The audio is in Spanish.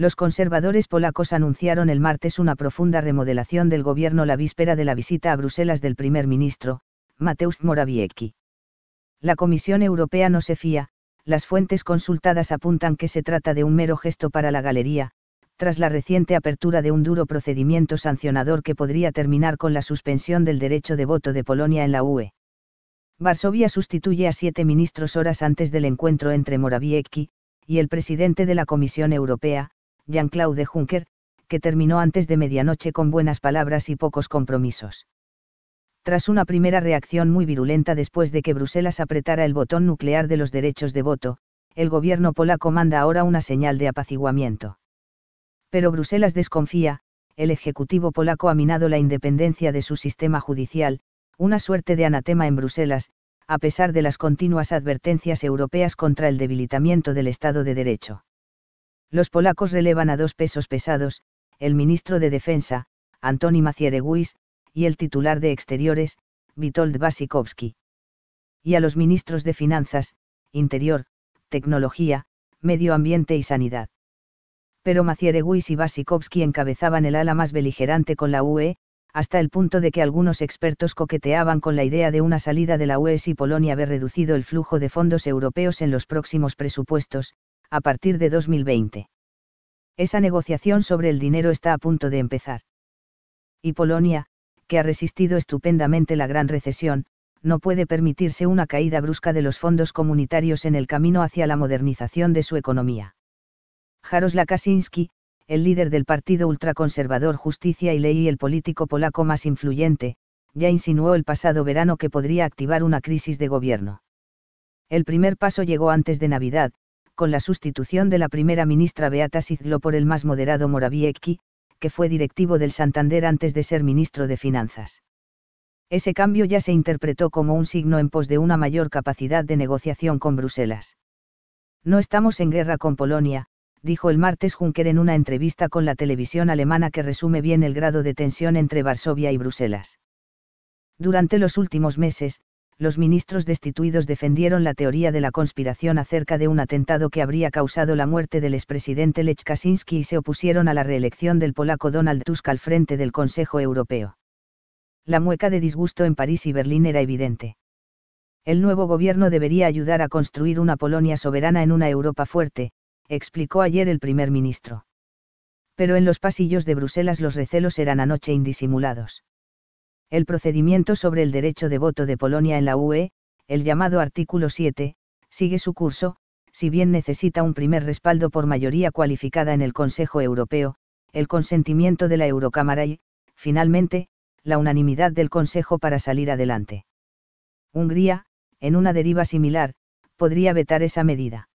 los conservadores polacos anunciaron el martes una profunda remodelación del gobierno la víspera de la visita a Bruselas del primer ministro, Mateusz Morawiecki. La Comisión Europea no se fía, las fuentes consultadas apuntan que se trata de un mero gesto para la galería, tras la reciente apertura de un duro procedimiento sancionador que podría terminar con la suspensión del derecho de voto de Polonia en la UE. Varsovia sustituye a siete ministros horas antes del encuentro entre Morawiecki y el presidente de la Comisión Europea, Jean-Claude Juncker, que terminó antes de medianoche con buenas palabras y pocos compromisos. Tras una primera reacción muy virulenta después de que Bruselas apretara el botón nuclear de los derechos de voto, el gobierno polaco manda ahora una señal de apaciguamiento. Pero Bruselas desconfía, el Ejecutivo polaco ha minado la independencia de su sistema judicial, una suerte de anatema en Bruselas, a pesar de las continuas advertencias europeas contra el debilitamiento del Estado de Derecho. Los polacos relevan a dos pesos pesados, el ministro de Defensa, Antoni Macierewicz, y el titular de Exteriores, Witold Wasikowski. Y a los ministros de Finanzas, Interior, Tecnología, Medio Ambiente y Sanidad. Pero Macierewicz y Wasikowski encabezaban el ala más beligerante con la UE, hasta el punto de que algunos expertos coqueteaban con la idea de una salida de la UE si Polonia ve reducido el flujo de fondos europeos en los próximos presupuestos, a partir de 2020. Esa negociación sobre el dinero está a punto de empezar. Y Polonia, que ha resistido estupendamente la gran recesión, no puede permitirse una caída brusca de los fondos comunitarios en el camino hacia la modernización de su economía. Jaroslaw Kaczynski, el líder del partido ultraconservador Justicia y Ley y el político polaco más influyente, ya insinuó el pasado verano que podría activar una crisis de gobierno. El primer paso llegó antes de Navidad, con la sustitución de la primera ministra Beata Sidlo por el más moderado Morawiecki, que fue directivo del Santander antes de ser ministro de Finanzas. Ese cambio ya se interpretó como un signo en pos de una mayor capacidad de negociación con Bruselas. No estamos en guerra con Polonia, dijo el martes Juncker en una entrevista con la televisión alemana que resume bien el grado de tensión entre Varsovia y Bruselas. Durante los últimos meses, los ministros destituidos defendieron la teoría de la conspiración acerca de un atentado que habría causado la muerte del expresidente Lech Kaczynski y se opusieron a la reelección del polaco Donald Tusk al frente del Consejo Europeo. La mueca de disgusto en París y Berlín era evidente. El nuevo gobierno debería ayudar a construir una Polonia soberana en una Europa fuerte, explicó ayer el primer ministro. Pero en los pasillos de Bruselas los recelos eran anoche indisimulados el procedimiento sobre el derecho de voto de Polonia en la UE, el llamado artículo 7, sigue su curso, si bien necesita un primer respaldo por mayoría cualificada en el Consejo Europeo, el consentimiento de la Eurocámara y, finalmente, la unanimidad del Consejo para salir adelante. Hungría, en una deriva similar, podría vetar esa medida.